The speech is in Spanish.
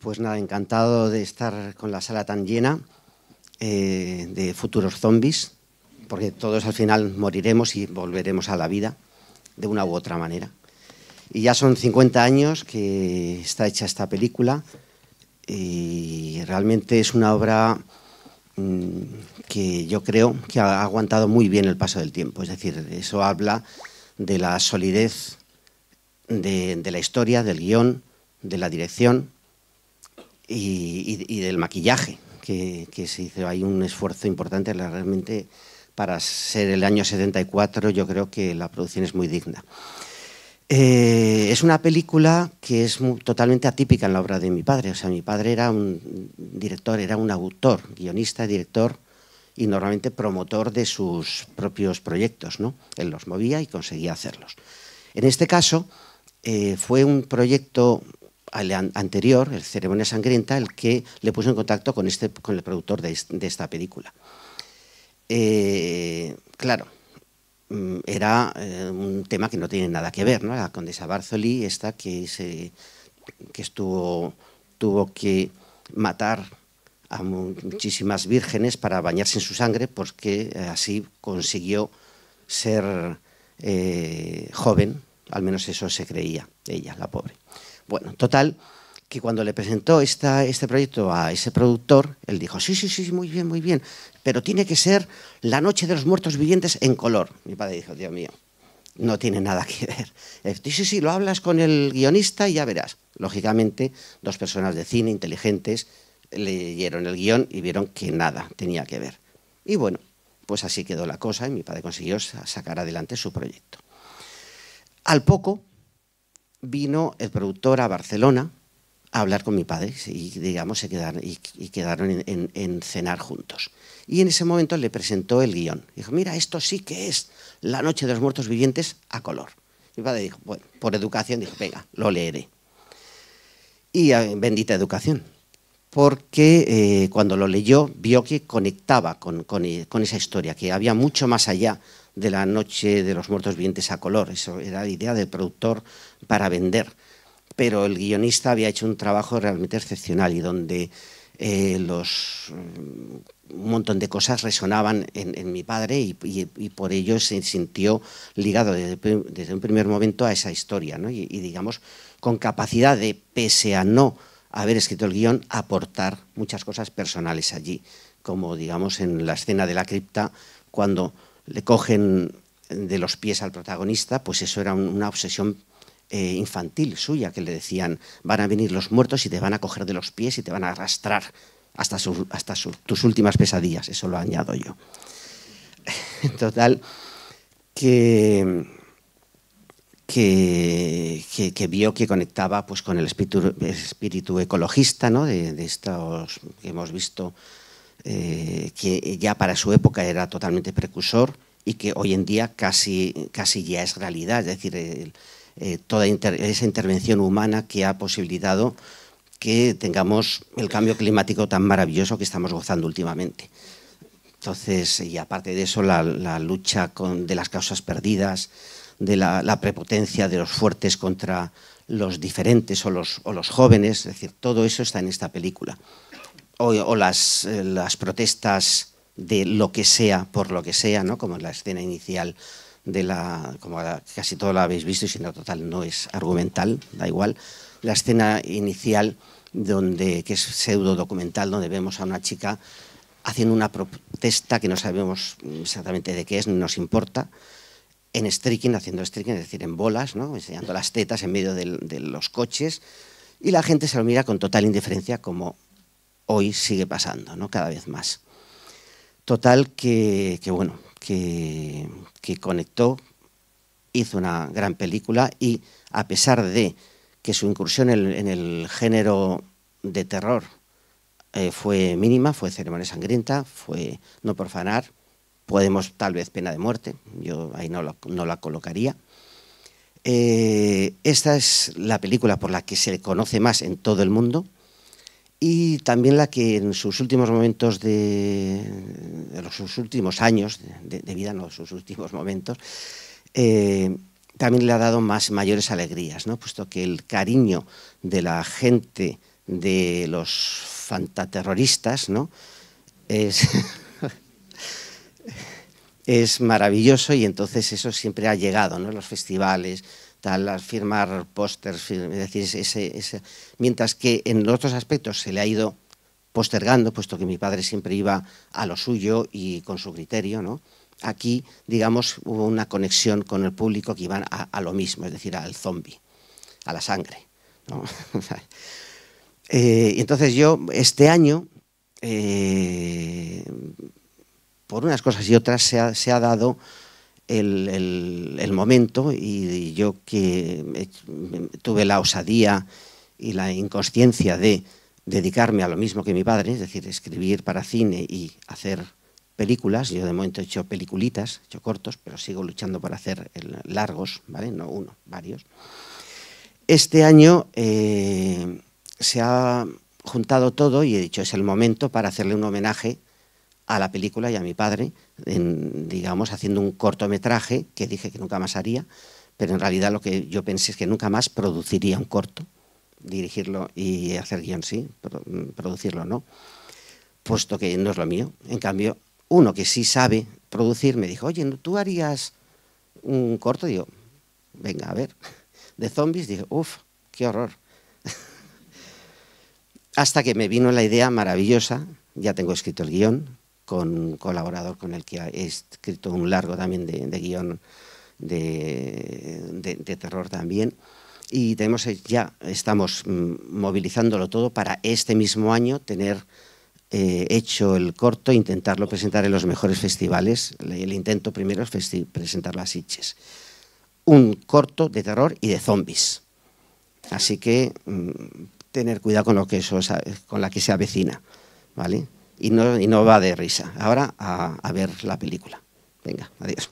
Pues nada, encantado de estar con la sala tan llena eh, de futuros zombies, porque todos al final moriremos y volveremos a la vida de una u otra manera. Y ya son 50 años que está hecha esta película y realmente es una obra mm, que yo creo que ha aguantado muy bien el paso del tiempo. Es decir, eso habla de la solidez de, de la historia, del guión, de la dirección y, del maquillaje, que, se hizo ahí un esfuerzo importante realmente para ser el año 74, yo creo que la producción es muy digna. Eh, es una película que es totalmente atípica en la obra de mi padre. O sea, mi padre era un director, era un autor, guionista, director y normalmente promotor de sus propios proyectos. ¿no? Él los movía y conseguía hacerlos. En este caso, eh, fue un proyecto anterior, el Ceremonia Sangrienta, el que le puso en contacto con, este, con el productor de, esta película. Eh, claro, mm, era eh, un tema que no tiene nada que ver, ¿no? La condesa Barzoli, esta que, estuvo, tuvo que matar a muchísimas vírgenes para bañarse en su sangre, porque eh, así consiguió ser joven, al menos eso se creía ella, la pobre. Bueno, total, que cuando le presentó este proyecto a ese productor, él dijo, sí, sí, sí, muy bien, muy bien, pero tiene que ser La Noche de los Muertos Vivientes en color. Mi padre dijo, Dios mío, no tiene nada que ver. Eh, sí, sí, sí, lo hablas con el guionista y ya verás. Lógicamente, dos personas de cine inteligentes leyeron el guión y vieron que nada tenía que ver. Y bueno, pues así quedó la cosa y mi padre consiguió sacar adelante su proyecto. Al poco, vino el productor a Barcelona a hablar con mi padre y, digamos, se quedaron, y, quedaron en, cenar juntos. Y en ese momento le presentó el guión. Dijo, mira, esto sí que es La Noche de los Muertos Vivientes a color. Mi padre dijo, bueno, por educación, dijo, venga, lo leeré. Y eh, bendita educación, porque eh, cuando lo leyó vio que conectaba con, con, eh, esa historia, que había mucho más allá de la noche de los muertos vivientes a color. Eso era la idea del productor para vender. Pero el guionista había hecho un trabajo realmente excepcional y donde eh, los, mm, un montón de cosas resonaban en, mi padre y, por ello se sintió ligado desde, un primer momento a esa historia. Y, y, digamos, con capacidad de, pese a no haber escrito el guión, aportar muchas cosas personales allí. Como digamos en la escena de la cripta, cuando le cogen de los pies al protagonista, pues eso era una obsesión eh, infantil suya, que le decían, van a venir los muertos y te van a coger de los pies y te van a arrastrar hasta, tus últimas pesadillas, eso lo añado yo. En total, que, que, vio que conectaba pues, con el espíritu, ecologista ¿no? de, de estos que hemos visto eh, que ya para su época era totalmente precursor y que hoy en día casi, casi ya es realidad, es decir, eh, toda esa intervención humana que ha posibilitado que tengamos el cambio climático tan maravilloso que estamos gozando últimamente. Entonces, y aparte de eso, la, lucha de las causas perdidas, de la, prepotencia de los fuertes contra los diferentes o los jóvenes, es decir, todo eso está en esta película o, eh, las, protestas de lo que sea por lo que sea, ¿no? como en la escena inicial de la, como casi todo lo habéis visto y si no, total, no es argumental, da igual, la escena inicial donde, que es pseudo documental, donde vemos a una chica haciendo una protesta que no sabemos exactamente de qué es, ni nos importa, en streaking, haciendo streaking, es decir, en bolas, ¿no? enseñando las tetas en medio de los coches, y la gente se lo mira con total indiferencia como hoy sigue pasando, ¿no? cada vez más. Total que, bueno, que, conectó, hizo una gran película y a pesar de que su incursión en, el género de terror eh, fue mínima, fue ceremonia sangrienta, fue no profanar, podemos tal vez pena de muerte, yo ahí no la, colocaría. Eh, esta es la película por la que se conoce más en todo el mundo, y también la que en sus últimos momentos de, de sus últimos años de, vida, no sus últimos momentos, eh, también le ha dado más mayores alegrías, ¿no? puesto que el cariño de la gente de los fantaterroristas ¿no? es, maravilloso y entonces eso siempre ha llegado, ¿no? los festivales, tal, firmar pósters, es decir, ese, mientras que en otros aspectos se le ha ido postergando, puesto que mi padre siempre iba a lo suyo y con su criterio, ¿no? Aquí, digamos, hubo una conexión con el público que iban a, lo mismo, es decir, al zombie, a la sangre. Y eh, entonces yo, este año, eh, por unas cosas y otras, se ha dado el, momento y, yo que tuve la osadía y la inconsciencia de dedicarme a lo mismo que mi padre, es decir, escribir para cine y hacer películas. Yo de momento he hecho peliculitas, he hecho cortos, pero sigo luchando para hacer largos, ¿vale? No uno, varios. Este año eh, se ha juntado todo y he dicho, es el momento para hacerle un homenaje a la película y a mi padre, digamos, haciendo un cortometraje que dije que nunca más haría, pero en realidad lo que yo pensé es que nunca más produciría un corto, dirigirlo y hacer guión sí, producirlo no, puesto que no es lo mío. En cambio, uno que sí sabe producir me dijo, oye, ¿tú harías un corto? Digo, venga, a ver. De zombies, dije, uff, qué horror. Hasta que me vino la idea maravillosa, ya tengo escrito el guión, con un colaborador con el que he escrito un largo también de, guión de, terror también. Y tenemos eh, ya, estamos mm, movilizándolo todo para este mismo año tener eh, hecho el corto, e intentarlo presentar en los mejores festivales. El intento primero es presentar las Sitges. Un corto de terror y de zombies. Así que mm, tener cuidado con lo que eso, con la que se avecina, ¿vale? y no, va de risa. Ahora a ver la película. Venga, adiós.